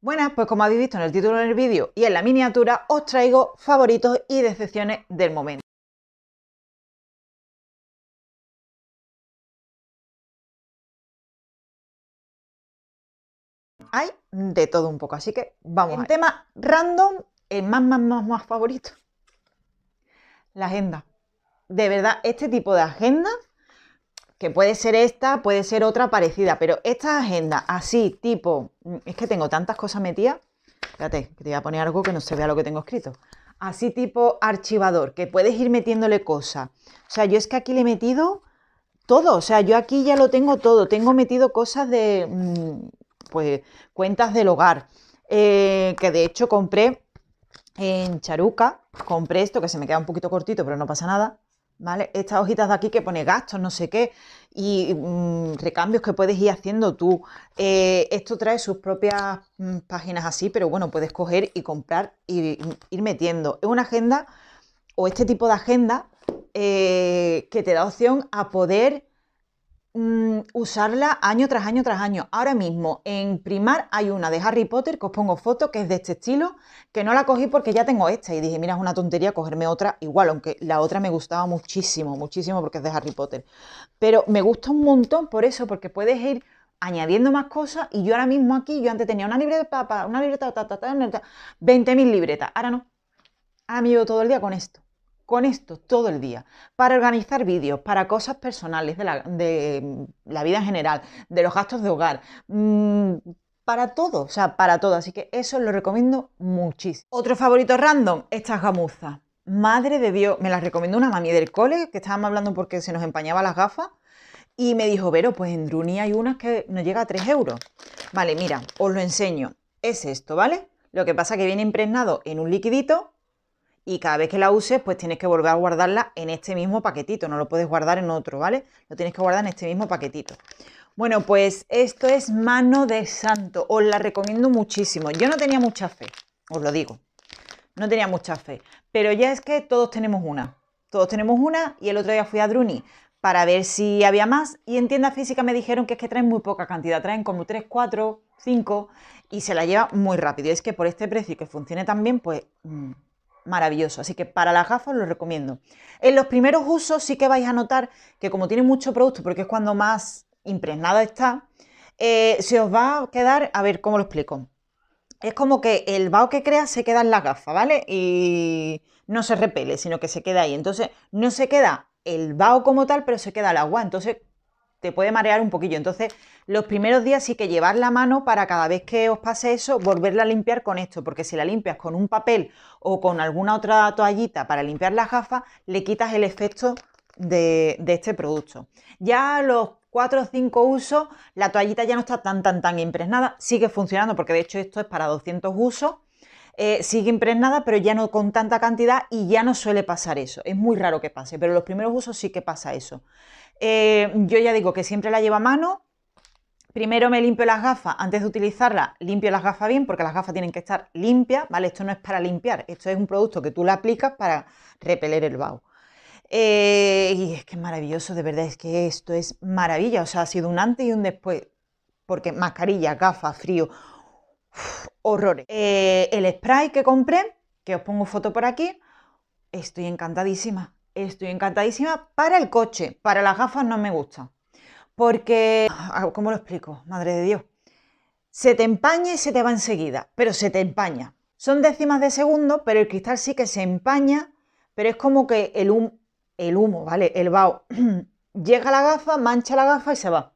Buenas, pues como habéis visto en el título del vídeo y en la miniatura, os traigo favoritos y decepciones del momento. Hay de todo un poco, así que vamos. En tema random, el más, más, más, más favorito. La agenda. De verdad, este tipo de agendas que puede ser esta, puede ser otra parecida, pero esta agenda así, tipo, mm, es que tengo tantas cosas metidas, espérate, que te voy a poner algo que no se vea lo que tengo escrito, así tipo archivador, que puedes ir metiéndole cosas. O sea, yo es que aquí le he metido todo, o sea, yo aquí ya lo tengo todo, tengo metido cosas de, mm, pues, cuentas del hogar, eh, que de hecho compré en Charuca, compré esto, que se me queda un poquito cortito, pero no pasa nada, ¿vale? Estas hojitas de aquí que pone gastos, no sé qué, y mm, recambios que puedes ir haciendo tú. Eh, esto trae sus propias mm, páginas así, pero bueno, puedes coger y comprar y mm, ir metiendo. Es una agenda o este tipo de agenda eh, que te da opción a poder Mm, usarla año tras año tras año. Ahora mismo en Primar hay una de Harry Potter que os pongo foto que es de este estilo, que no la cogí porque ya tengo esta y dije, mira, es una tontería cogerme otra igual, aunque la otra me gustaba muchísimo, muchísimo porque es de Harry Potter. Pero me gusta un montón por eso, porque puedes ir añadiendo más cosas y yo ahora mismo aquí, yo antes tenía una libreta, una libreta, 20.000 libretas, ahora no. Ahora me llevo todo el día con esto con esto todo el día, para organizar vídeos, para cosas personales de la, mm, vida en general, de los gastos de hogar, mm, para todo, o sea, para todo. Así que eso lo recomiendo muchísimo. Otro favorito random, estas gamuzas. Madre de Dios, me las recomendó una mami del cole, que estábamos hablando porque se nos empañaba las gafas, y me dijo, Vero, pues en Druni hay unas que nos llega a 3 euros. Vale, mira, os lo enseño. Es esto, ¿vale? Lo que pasa que viene impregnado en un liquidito y cada vez que la uses, pues tienes que volver a guardarla en este mismo paquetito, no lo puedes guardar en otro, ¿vale? Lo tienes que guardar en este mismo paquetito. Bueno, pues esto es mano de santo, os la recomiendo muchísimo. Yo no tenía mucha fe, os lo digo, no tenía mucha fe, pero ya es que todos tenemos una, todos tenemos una y el otro día fui a Druni para ver si había más y en tienda física me dijeron que es que traen muy poca cantidad, traen como 3, 4, 5 y se la lleva muy rápido. Y es que por este precio que funcione tan bien, pues... Mm, maravilloso. Así que para las gafas lo recomiendo. En los primeros usos sí que vais a notar que como tiene mucho producto, porque es cuando más impregnada está, eh, se os va a quedar, a ver cómo lo explico. Es como que el vao que crea se queda en la gafa, ¿vale? Y no se repele, sino que se queda ahí. Entonces no se queda el vao como tal, pero se queda el agua. Entonces te puede marear un poquillo. Entonces los primeros días sí que llevar la mano para cada vez que os pase eso, volverla a limpiar con esto, porque si la limpias con un papel o con alguna otra toallita para limpiar las gafas, le quitas el efecto de, este producto. Ya los 4 o 5 usos, la toallita ya no está tan, tan, tan impregnada, sigue funcionando, porque de hecho esto es para 200 usos. Eh, sigue impregnada, pero ya no con tanta cantidad y ya no suele pasar eso. Es muy raro que pase, pero los primeros usos sí que pasa eso. Eh, yo ya digo que siempre la lleva a mano, Primero me limpio las gafas, antes de utilizarlas limpio las gafas bien porque las gafas tienen que estar limpias, ¿vale? Esto no es para limpiar, esto es un producto que tú le aplicas para repeler el vaho. Eh, y es que es maravilloso, de verdad, es que esto es maravilla, o sea, ha sido un antes y un después, porque mascarilla, gafas, frío, horrores. Eh, el spray que compré, que os pongo foto por aquí, estoy encantadísima, estoy encantadísima para el coche, para las gafas no me gusta, porque, ah, ¿cómo lo explico? Madre de Dios. Se te empaña y se te va enseguida, pero se te empaña. Son décimas de segundo, pero el cristal sí que se empaña, pero es como que el humo, el humo ¿vale? El vaho llega a la gafa, mancha la gafa y se va.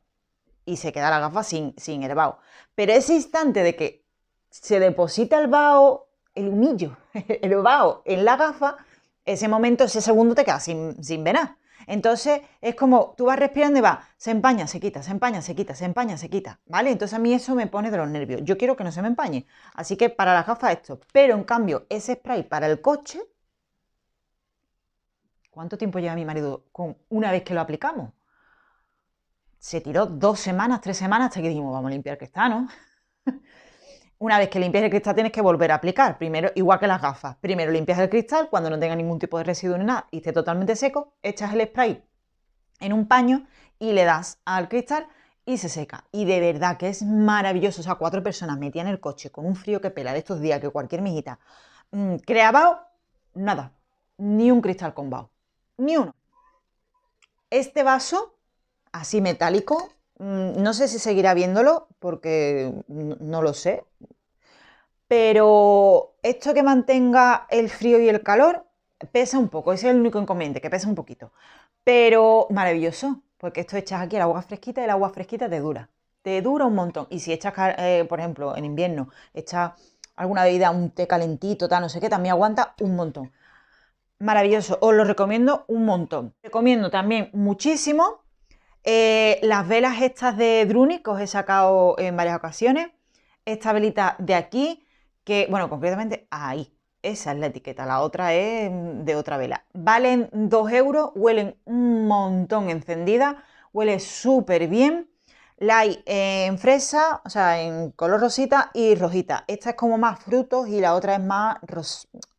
Y se queda la gafa sin, sin el vaho. Pero ese instante de que se deposita el vaho, el humillo, el vaho en la gafa, ese momento, ese segundo te queda sin, sin venar. Entonces es como tú vas respirando y va, se empaña, se quita, se empaña, se quita, se empaña, se quita, ¿vale? Entonces a mí eso me pone de los nervios. Yo quiero que no se me empañe. Así que para las gafas esto. Pero en cambio, ese spray para el coche, ¿cuánto tiempo lleva mi marido con una vez que lo aplicamos? Se tiró dos semanas, tres semanas hasta que dijimos, vamos a limpiar que está, ¿no? Una vez que limpias el cristal tienes que volver a aplicar, primero igual que las gafas. Primero limpias el cristal cuando no tenga ningún tipo de residuo ni nada y esté totalmente seco, echas el spray en un paño y le das al cristal y se seca. Y de verdad que es maravilloso. O sea, cuatro personas metían el coche con un frío que pela de estos días que cualquier mijita creabao, mm, creaba nada, ni un cristal con ni uno. Este vaso, así metálico, mm, no sé si seguirá viéndolo porque no lo sé, pero esto que mantenga el frío y el calor pesa un poco, es el único inconveniente, que pesa un poquito. Pero maravilloso, porque esto echas aquí el agua fresquita y el agua fresquita te dura, te dura un montón. Y si echas, eh, por ejemplo, en invierno, echas alguna bebida, un té calentito, tal, no sé qué, también aguanta un montón. Maravilloso, os lo recomiendo un montón. Recomiendo también muchísimo eh, las velas estas de Druni, que os he sacado en varias ocasiones. Esta velita de aquí, que, bueno, concretamente ahí, esa es la etiqueta, la otra es mm, de otra vela. Valen 2 euros, huelen un montón encendida, huele súper bien. La hay en fresa, o sea, en color rosita y rojita. Esta es como más frutos y la otra es más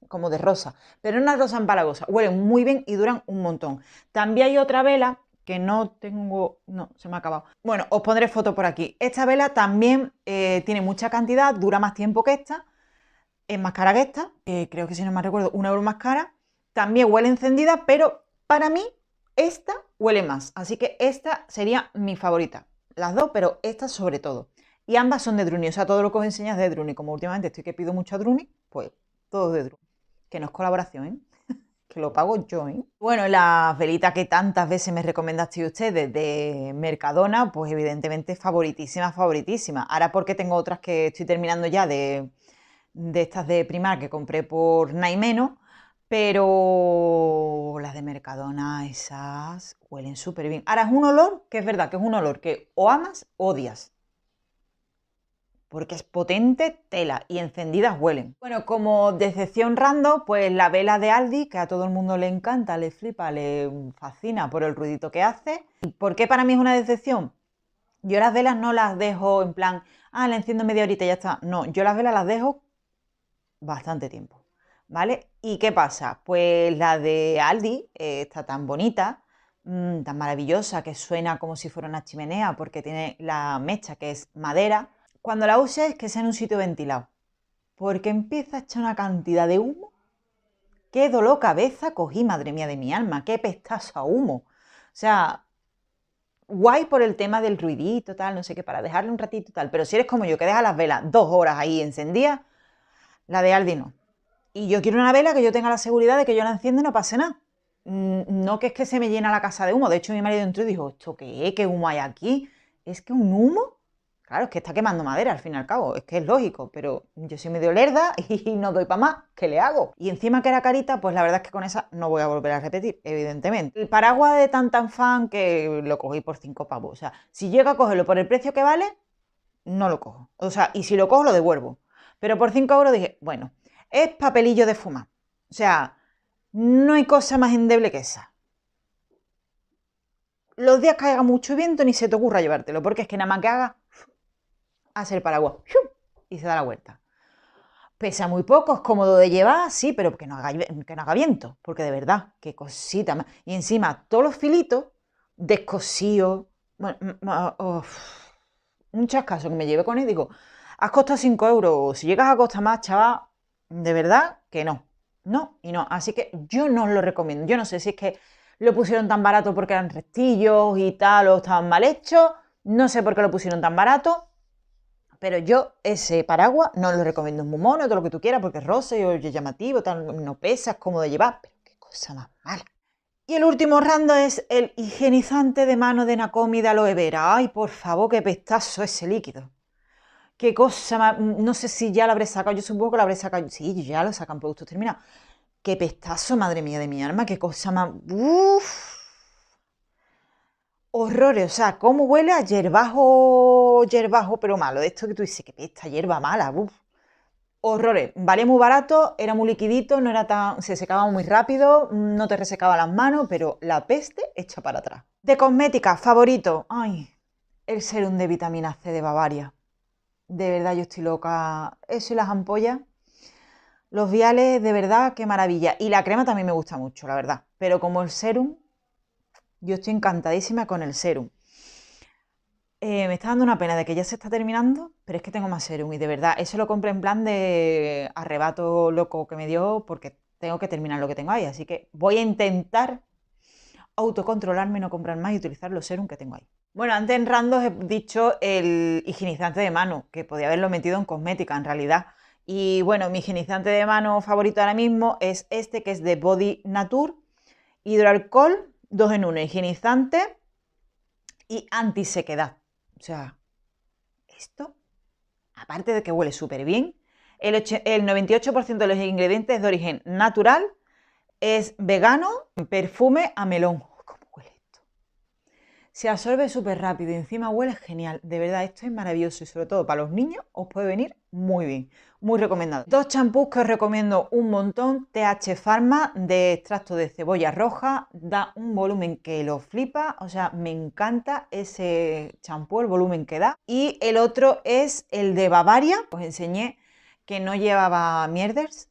como de rosa, pero una rosa empalagosa. Huelen muy bien y duran un montón. También hay otra vela que no tengo, no, se me ha acabado. Bueno, os pondré foto por aquí. Esta vela también eh, tiene mucha cantidad, dura más tiempo que esta es más cara que esta, creo que si no me recuerdo, un euro más cara. También huele encendida, pero para mí esta huele más. Así que esta sería mi favorita. Las dos, pero esta sobre todo. Y ambas son de Druni, o sea, todo lo que os enseñas de Druni. Como últimamente estoy que pido mucho a Druni, pues todo de Druni. Que no es colaboración, ¿eh? que lo pago yo, ¿eh? Bueno, las velitas que tantas veces me recomendaste ustedes de Mercadona, pues evidentemente favoritísima, favoritísima. Ahora porque tengo otras que estoy terminando ya de de estas de Primar que compré por Naimeno, pero las de Mercadona, esas huelen súper bien. Ahora es un olor que es verdad que es un olor que o amas o odias. Porque es potente tela y encendidas huelen. Bueno, como decepción rando, pues la vela de Aldi, que a todo el mundo le encanta, le flipa, le fascina por el ruidito que hace. ¿Por qué para mí es una decepción? Yo las velas no las dejo en plan, ah, la enciendo media horita y ya está. No, yo las velas las dejo bastante tiempo, ¿vale? ¿Y qué pasa? Pues la de Aldi eh, está tan bonita, mm, tan maravillosa, que suena como si fuera una chimenea porque tiene la mecha que es madera. Cuando la uses, que sea en un sitio ventilado, porque empieza a echar una cantidad de humo. ¡Qué dolor cabeza cogí, madre mía de mi alma! ¡Qué pestazo a humo! O sea, guay por el tema del ruidito, tal, no sé qué, para dejarle un ratito, tal. Pero si eres como yo, que deja las velas dos horas ahí encendidas, la de Aldi no. Y yo quiero una vela que yo tenga la seguridad de que yo la encienda y no pase nada. Mm, no que es que se me llena la casa de humo. De hecho, mi marido entró y dijo, ¿esto qué es? ¿Qué humo hay aquí? ¿Es que un humo? Claro, es que está quemando madera al fin y al cabo, es que es lógico, pero yo soy medio lerda y no doy para más, ¿qué le hago? Y encima que era carita, pues la verdad es que con esa no voy a volver a repetir, evidentemente. El paraguas de tan fan que lo cogí por cinco pavos, o sea, si llego a cogerlo por el precio que vale, no lo cojo. O sea, y si lo cojo lo devuelvo. Pero por 5 euros dije, bueno, es papelillo de fumar. O sea, no hay cosa más endeble que esa. Los días que haga mucho viento ni se te ocurra llevártelo, porque es que nada más que haga, hace el paraguas y se da la vuelta. Pesa muy poco, es cómodo de llevar, sí, pero que no haga, que no haga viento, porque de verdad, qué cosita más. Y encima, todos los filitos descosíos, bueno, oh, un que me lleve con él, digo, has costado 5 euros, si llegas a costar más, chaval, de verdad que no. No, y no. Así que yo no os lo recomiendo. Yo no sé si es que lo pusieron tan barato porque eran restillos y tal, o estaban mal hechos. No sé por qué lo pusieron tan barato. Pero yo ese paraguas no lo recomiendo. Es muy mono, todo lo que tú quieras, porque es rosa y es llamativo, no pesa, es cómodo de llevar. Pero qué cosa más mala. Y el último rando es el higienizante de mano de Nakomi de aloe vera. Ay, por favor, qué pestazo ese líquido qué cosa no sé si ya lo habré sacado, yo supongo que lo habré sacado, sí, ya lo sacan productos terminados. Qué pestazo, madre mía de mi alma, qué cosa más, uff. Horrores, o sea, cómo huele a hierbajo, hierbajo, pero malo. De Esto que tú dices, ¡Qué pesta, hierba mala, uff. Horrores, valía muy barato, era muy liquidito, no era tan, se secaba muy rápido, no te resecaba las manos, pero la peste echa para atrás. De cosmética, favorito, ay, el serum de vitamina C de Bavaria de verdad yo estoy loca. Eso y las ampollas. Los viales, de verdad, qué maravilla. Y la crema también me gusta mucho, la verdad. Pero como el serum, yo estoy encantadísima con el serum. Eh, me está dando una pena de que ya se está terminando, pero es que tengo más serum y de verdad, eso lo compré en plan de arrebato loco que me dio porque tengo que terminar lo que tengo ahí. Así que voy a intentar autocontrolarme, no comprar más y utilizar los serum que tengo ahí. Bueno, antes en randos he dicho el higienizante de mano, que podía haberlo metido en cosmética en realidad. Y bueno, mi higienizante de mano favorito ahora mismo es este, que es de Body Nature. Hidroalcohol, dos en uno, higienizante y antisequedad. O sea, esto, aparte de que huele súper bien, el, el 98% de los ingredientes de origen natural es vegano, perfume a melón se absorbe súper rápido y encima huele genial. De verdad, esto es maravilloso y sobre todo para los niños os puede venir muy bien. Muy recomendado. Dos champús que os recomiendo un montón. TH Pharma de extracto de cebolla roja. Da un volumen que lo flipa. O sea, me encanta ese champú, el volumen que da. Y el otro es el de Bavaria. Os enseñé que no llevaba mierders.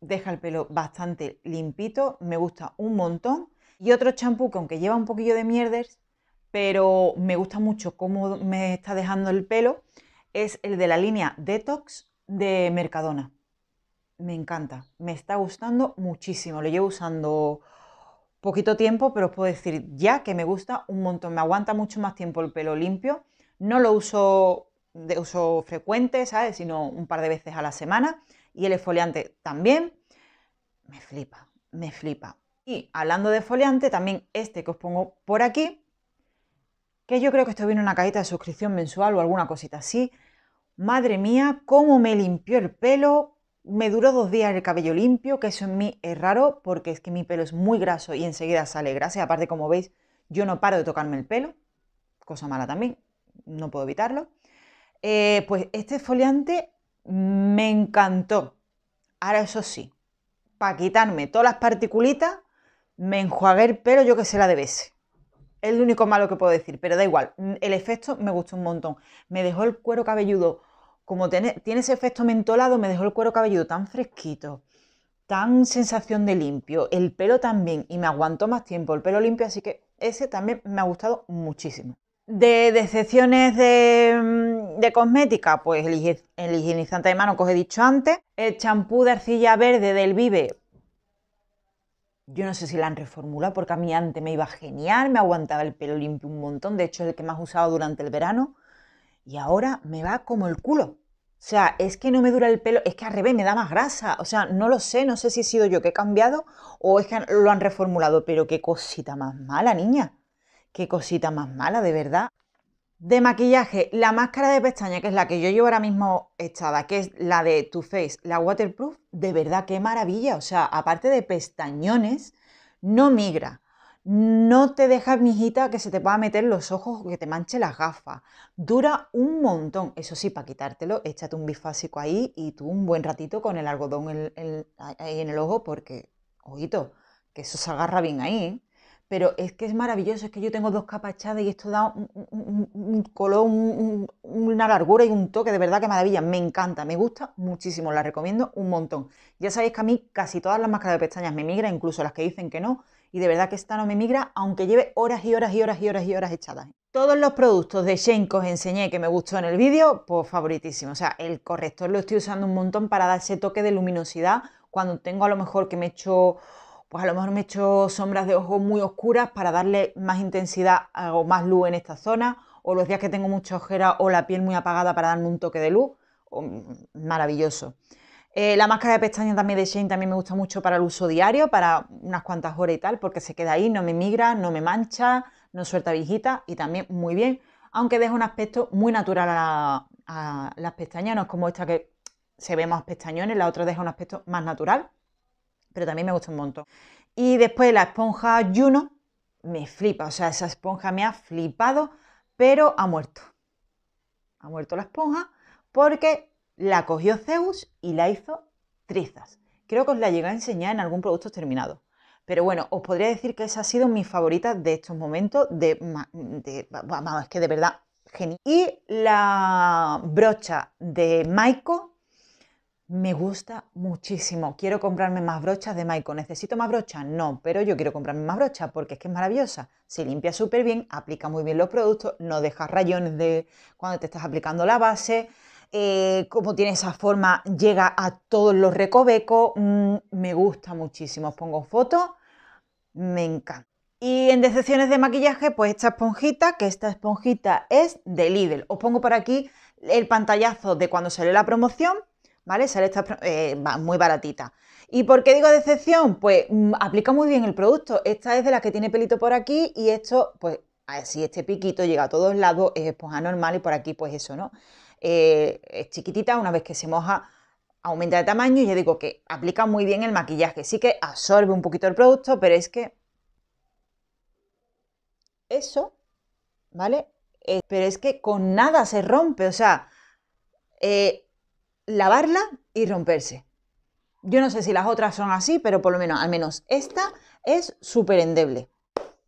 Deja el pelo bastante limpito. Me gusta un montón. Y otro champú que aunque lleva un poquillo de mierders, pero me gusta mucho cómo me está dejando el pelo, es el de la línea Detox de Mercadona. Me encanta, me está gustando muchísimo. Lo llevo usando poquito tiempo, pero os puedo decir ya que me gusta un montón. Me aguanta mucho más tiempo el pelo limpio. No lo uso de uso frecuente, ¿sabes? Sino un par de veces a la semana. Y el esfoliante también. Me flipa, me flipa. Y hablando de exfoliante, también este que os pongo por aquí que yo creo que esto viene una cajita de suscripción mensual o alguna cosita así. Madre mía, cómo me limpió el pelo. Me duró dos días el cabello limpio, que eso en mí es raro porque es que mi pelo es muy graso y enseguida sale grasa. aparte, como veis, yo no paro de tocarme el pelo, cosa mala también, no puedo evitarlo. Eh, pues este foliante me encantó. Ahora eso sí, para quitarme todas las particulitas, me enjuagué el pelo yo que sé la de veces. Es lo único malo que puedo decir, pero da igual. Mm, el efecto me gustó un montón. Me dejó el cuero cabelludo, como tiene, ese efecto mentolado, me dejó el cuero cabelludo tan fresquito, tan sensación de limpio. El pelo también, y me aguantó más tiempo el pelo limpio, así que ese también me ha gustado muchísimo. De decepciones de, mm, cosmética, pues el, el, higienizante de mano que os he dicho antes, el champú de arcilla verde del Vive, yo no sé si la han reformulado porque a mí antes me iba genial, me aguantaba el pelo limpio un montón, de hecho es el que más usaba durante el verano y ahora me va como el culo. O sea, es que no me dura el pelo, es que al revés me da más grasa. O sea, no lo sé, no sé si he sido yo que he cambiado o es que lo han reformulado, pero qué cosita más mala, niña. Qué cosita más mala, de verdad. De maquillaje, la máscara de pestaña, que es la que yo llevo ahora mismo echada, que es la de Too Faced, la waterproof, de verdad, qué maravilla. O sea, aparte de pestañones, no migra. No te deja, mijita, que se te pueda meter los ojos o que te manche las gafas. Dura un montón. Eso sí, para quitártelo, échate un bifásico ahí y tú un buen ratito con el algodón en, ahí en el ojo, porque, ojito, que eso se agarra bien ahí. ¿eh? pero es que es maravilloso, es que yo tengo dos capas echadas y esto da un, color, una largura y un toque, de verdad que maravilla, me encanta, me gusta muchísimo, la recomiendo un montón. Ya sabéis que a mí casi todas las máscaras de pestañas me migran, incluso las que dicen que no, y de verdad que esta no me migra, aunque lleve horas y horas y horas y horas y horas echadas. Todos los productos de Shane que os enseñé que me gustó en el vídeo, pues favoritísimo. O sea, el corrector lo estoy usando un montón para dar ese toque de luminosidad cuando tengo a lo mejor que me echo pues a lo mejor me he hecho sombras de ojos muy oscuras para darle más intensidad o más luz en esta zona, o los días que tengo mucha ojera o la piel muy apagada para darme un toque de luz, mm, maravilloso. Eh, la máscara de pestañas también de Shane también me gusta mucho para el uso diario, para unas cuantas horas y tal, porque se queda ahí, no me migra, no me mancha, no suelta viejita y también muy bien, aunque deja un aspecto muy natural a las pestañas, no es como esta que se ve más pestañones, la otra deja un aspecto más natural pero también me gusta un montón. Y después la esponja Juno, me flipa, o sea, esa esponja me ha flipado, pero ha muerto. Ha muerto la esponja porque la cogió Zeus y la hizo trizas. Creo que os la llegué a enseñar en algún producto terminado. Pero bueno, os podría decir que esa ha sido mi favorita de estos momentos, de, es que de verdad, genial. Y la brocha de Maiko me gusta muchísimo. Quiero comprarme más brochas de Maiko. ¿Necesito más brochas? No, pero yo quiero comprarme más brochas porque es que es maravillosa. Se limpia súper bien, aplica muy bien los productos, no deja rayones de cuando te estás aplicando la base. Eh, como tiene esa forma, llega a todos los recovecos. Mm, me gusta muchísimo. Os pongo fotos. Me encanta. Y en decepciones de maquillaje, pues esta esponjita, que esta esponjita es de Lidl. Os pongo por aquí el pantallazo de cuando sale la promoción ¿vale? Sale esta, eh, muy baratita. ¿Y por qué digo decepción? Pues mm, aplica muy bien el producto. Esta es de las que tiene pelito por aquí y esto, pues así este piquito llega a todos lados, es esponja normal y por aquí pues eso, ¿no? Eh, es chiquitita, una vez que se moja aumenta de tamaño y yo digo que aplica muy bien el maquillaje. Sí que absorbe un poquito el producto, pero es que eso, ¿vale? Eh, pero es que con nada se rompe, o sea, lavarla y romperse. Yo no sé si las otras son así, pero por lo menos, al menos esta es súper endeble.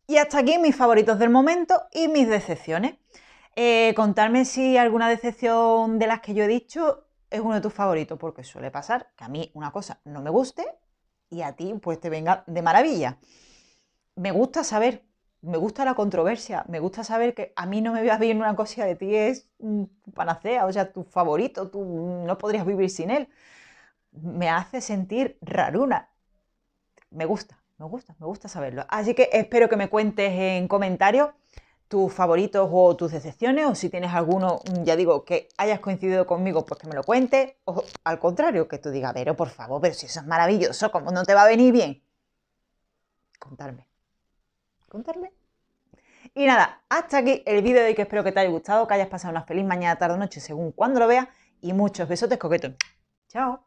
Y hasta aquí mis favoritos del momento y mis decepciones. Eh, contarme si alguna decepción de las que yo he dicho es uno de tus favoritos, porque suele pasar que a mí una cosa no me guste y a ti pues te venga de maravilla. Me gusta saber me gusta la controversia, me gusta saber que a mí no me veas bien una cosa de ti es mm, panacea, o sea, tu favorito, tú mm, no podrías vivir sin él. Me hace sentir raruna. Me gusta, me gusta, me gusta saberlo. Así que espero que me cuentes en comentarios tus favoritos o tus decepciones, o si tienes alguno, mm, ya digo, que hayas coincidido conmigo, pues que me lo cuentes, o al contrario, que tú digas, pero por favor, pero si eso es maravilloso, ¿cómo no te va a venir bien? Contarme. Y nada, hasta aquí el vídeo de hoy que espero que te haya gustado, que hayas pasado una feliz mañana, tarde o noche según cuando lo veas y muchos besotes coquetos. Chao.